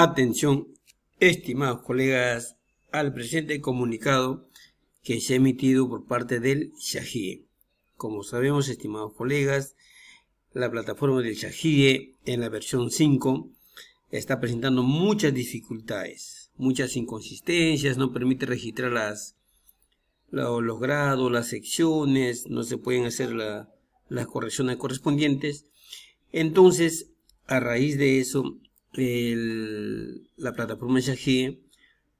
Atención, estimados colegas, al presente comunicado que se ha emitido por parte del Shahie. Como sabemos, estimados colegas, la plataforma del Shahie, en la versión 5 está presentando muchas dificultades, muchas inconsistencias, no permite registrar los grados, las secciones, no se pueden hacer las correcciones correspondientes. Entonces, a raíz de eso, la plataforma Yahoo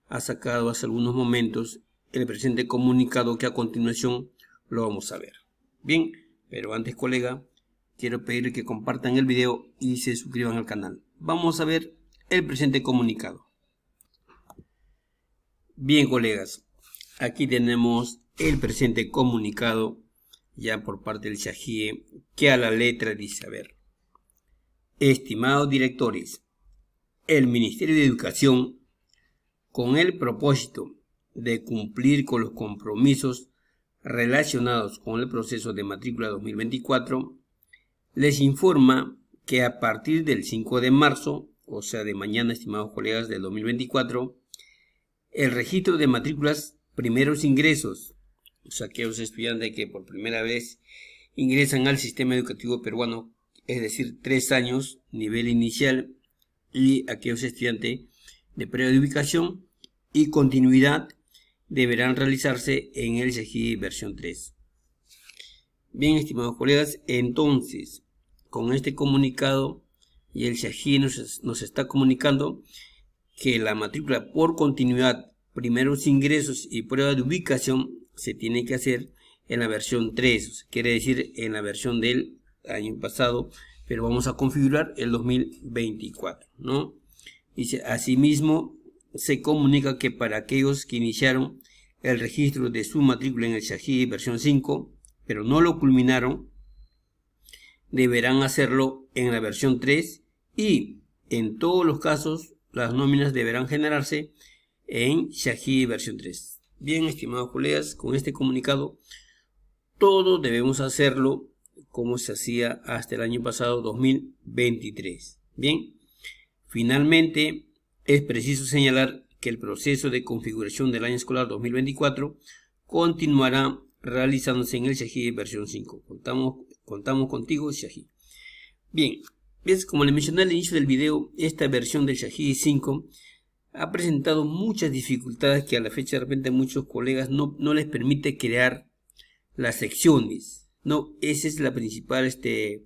ha sacado hace algunos momentos el presente comunicado que a continuación lo vamos a ver. Bien, pero antes colega, quiero pedirle que compartan el video y se suscriban al canal. Vamos a ver el presente comunicado. Bien colegas, aquí tenemos el presente comunicado ya por parte del Shahie que a la letra dice, a ver, estimados directores, el Ministerio de Educación, con el propósito de cumplir con los compromisos relacionados con el proceso de matrícula 2024, les informa que a partir del 5 de marzo, o sea de mañana, estimados colegas, del 2024, el registro de matrículas primeros ingresos, o sea, aquellos estudiantes que por primera vez ingresan al sistema educativo peruano, es decir, tres años, nivel inicial y aquellos estudiantes de prueba de ubicación y continuidad deberán realizarse en el SEGI versión 3. Bien, estimados colegas, entonces, con este comunicado y el SEGI nos, nos está comunicando que la matrícula por continuidad, primeros ingresos y prueba de ubicación se tiene que hacer en la versión 3, quiere decir en la versión del año pasado pero vamos a configurar el 2024, ¿no? Dice, asimismo, se comunica que para aquellos que iniciaron el registro de su matrícula en el Shahi versión 5, pero no lo culminaron, deberán hacerlo en la versión 3 y en todos los casos las nóminas deberán generarse en Shahi versión 3. Bien, estimados colegas, con este comunicado, todos debemos hacerlo como se hacía hasta el año pasado 2023. Bien, finalmente es preciso señalar que el proceso de configuración del año escolar 2024 continuará realizándose en el Shahi versión 5. Contamos, contamos contigo, Shahid. Bien, como le mencioné al inicio del video, esta versión del Shahi 5 ha presentado muchas dificultades que a la fecha de repente muchos colegas no, no les permite crear las secciones no, esa es la principal este,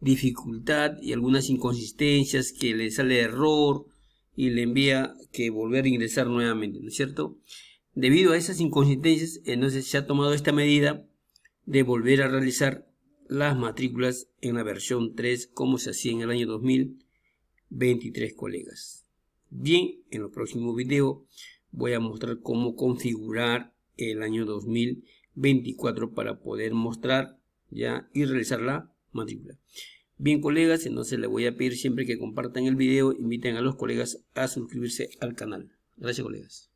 dificultad y algunas inconsistencias que le sale error y le envía que volver a ingresar nuevamente, ¿no es cierto? Debido a esas inconsistencias, entonces se ha tomado esta medida de volver a realizar las matrículas en la versión 3 como se hacía en el año 2023, colegas. Bien, en el próximo video voy a mostrar cómo configurar el año 2000 24 para poder mostrar ya y realizar la matrícula. Bien colegas, entonces les voy a pedir siempre que compartan el video, inviten a los colegas a suscribirse al canal. Gracias colegas.